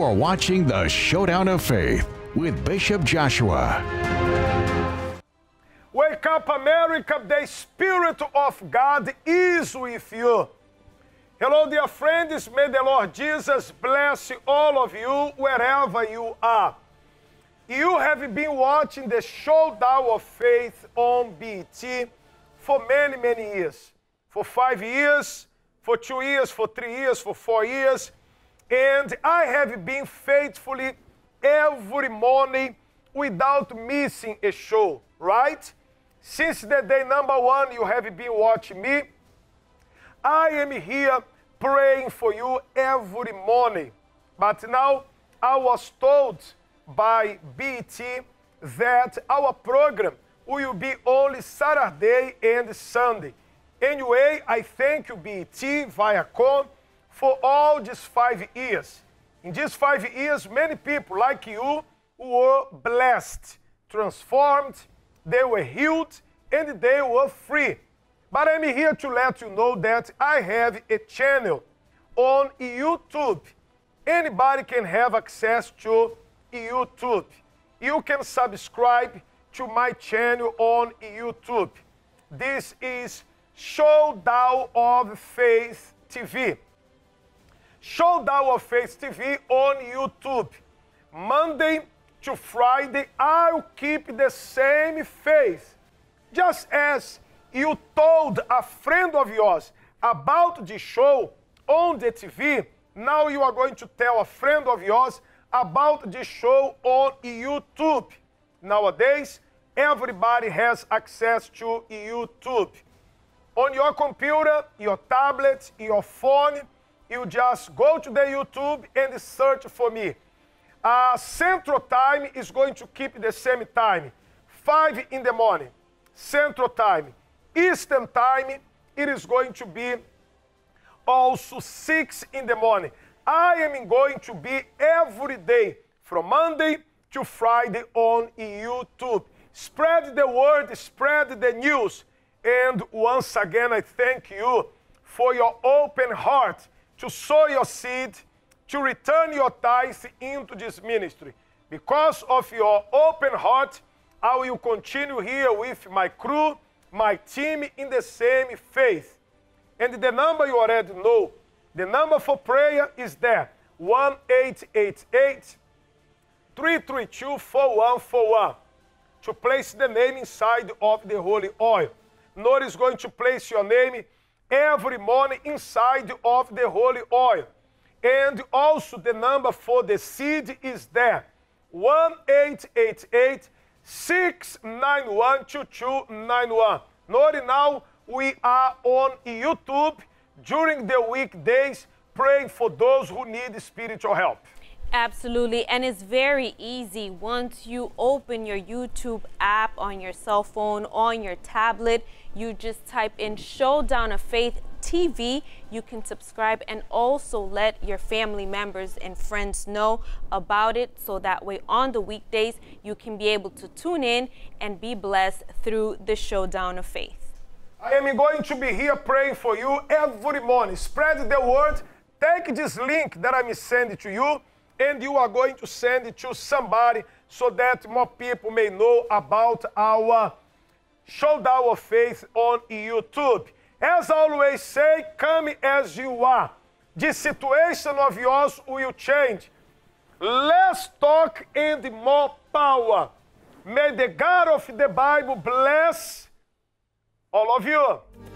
You are watching The Showdown of Faith with Bishop Joshua. Wake up, America. The Spirit of God is with you. Hello, dear friends. May the Lord Jesus bless all of you wherever you are. You have been watching the Showdown of Faith on BT for many, many years. For five years, for two years, for three years, for four years and I have been faithfully every morning without missing a show, right? Since the day number one you have been watching me, I am here praying for you every morning. But now I was told by BT that our program will be only Saturday and Sunday. Anyway, I thank you, BT, Viacom, for all these five years. In these five years, many people like you were blessed, transformed, they were healed, and they were free. But I'm here to let you know that I have a channel on YouTube. Anybody can have access to YouTube. You can subscribe to my channel on YouTube. This is Showdown of Faith TV. Showdown of Face TV on YouTube. Monday to Friday, I'll keep the same face. Just as you told a friend of yours about the show on the TV, now you are going to tell a friend of yours about the show on YouTube. Nowadays, everybody has access to YouTube. On your computer, your tablet, your phone, you just go to the YouTube and search for me. Uh, Central Time is going to keep the same time. 5 in the morning, Central Time. Eastern Time, it is going to be also 6 in the morning. I am going to be every day from Monday to Friday on YouTube. Spread the word, spread the news. And once again, I thank you for your open heart to sow your seed, to return your tithes into this ministry. Because of your open heart, I will continue here with my crew, my team in the same faith. And the number you already know, the number for prayer is there 1 332 4141 to place the name inside of the holy oil. Notice going to place your name every morning inside of the holy oil. And also the number for the seed is there. 1888 691 2291. now we are on YouTube during the weekdays praying for those who need spiritual help. Absolutely, and it's very easy once you open your YouTube app on your cell phone, on your tablet, you just type in Showdown of Faith TV. You can subscribe and also let your family members and friends know about it so that way on the weekdays you can be able to tune in and be blessed through the Showdown of Faith. I am going to be here praying for you every morning. Spread the word. Take this link that I'm sending to you and you are going to send it to somebody so that more people may know about our Showdown of Faith on YouTube. As I always say, come as you are. The situation of yours will change. Less talk and more power. May the God of the Bible bless all of you.